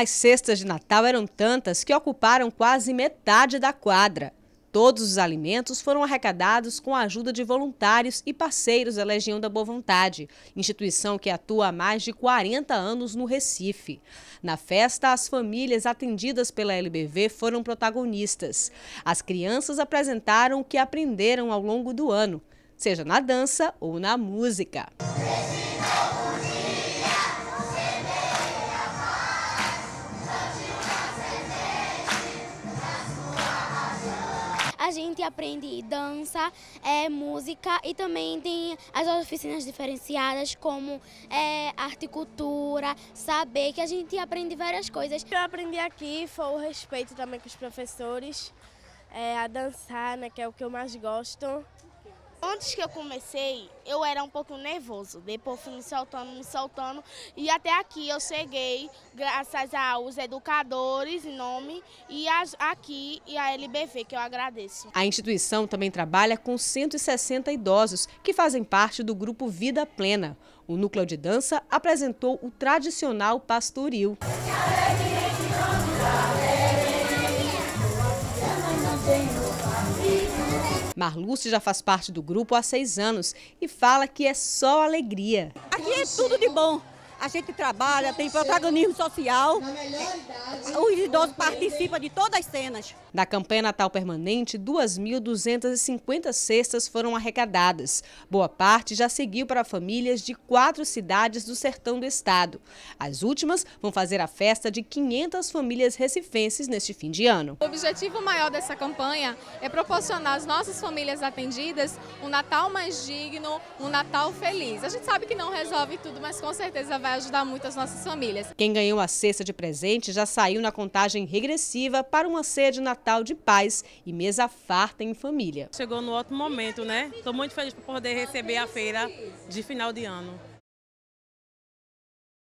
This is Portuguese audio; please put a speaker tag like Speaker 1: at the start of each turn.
Speaker 1: As cestas de Natal eram tantas que ocuparam quase metade da quadra. Todos os alimentos foram arrecadados com a ajuda de voluntários e parceiros da Legião da Boa Vontade, instituição que atua há mais de 40 anos no Recife. Na festa, as famílias atendidas pela LBV foram protagonistas. As crianças apresentaram o que aprenderam ao longo do ano, seja na dança ou na música.
Speaker 2: a gente aprende dança, é, música e também tem as oficinas diferenciadas como é, arte e cultura, saber, que a gente aprende várias coisas. O que eu aprendi aqui foi o respeito também com os professores, é, a dançar, né, que é o que eu mais gosto. Antes que eu comecei, eu era um pouco nervoso. Depois fui me soltando, me soltando. E até aqui eu cheguei, graças aos educadores, nome, e as, aqui e a LBV, que eu agradeço.
Speaker 1: A instituição também trabalha com 160 idosos, que fazem parte do grupo Vida Plena. O núcleo de dança apresentou o tradicional pastoril. Marluce já faz parte do grupo há seis anos e fala que é só alegria. Aqui é tudo de bom a gente trabalha, tem protagonismo social.
Speaker 2: Os
Speaker 1: idosos participam de todas as cenas. Da campanha Natal Permanente, 2.250 cestas foram arrecadadas. Boa parte já seguiu para famílias de quatro cidades do sertão do estado. As últimas vão fazer a festa de 500 famílias recifenses neste fim de ano.
Speaker 3: O objetivo maior dessa campanha é proporcionar às nossas famílias atendidas um Natal mais digno, um Natal feliz. A gente sabe que não resolve tudo, mas com certeza vai vai ajudar muito as nossas famílias.
Speaker 1: Quem ganhou a cesta de presente já saiu na contagem regressiva para uma ceia de Natal de paz e mesa farta em família.
Speaker 2: Chegou no outro momento, né? Estou muito feliz por poder receber a feira
Speaker 1: de final de ano.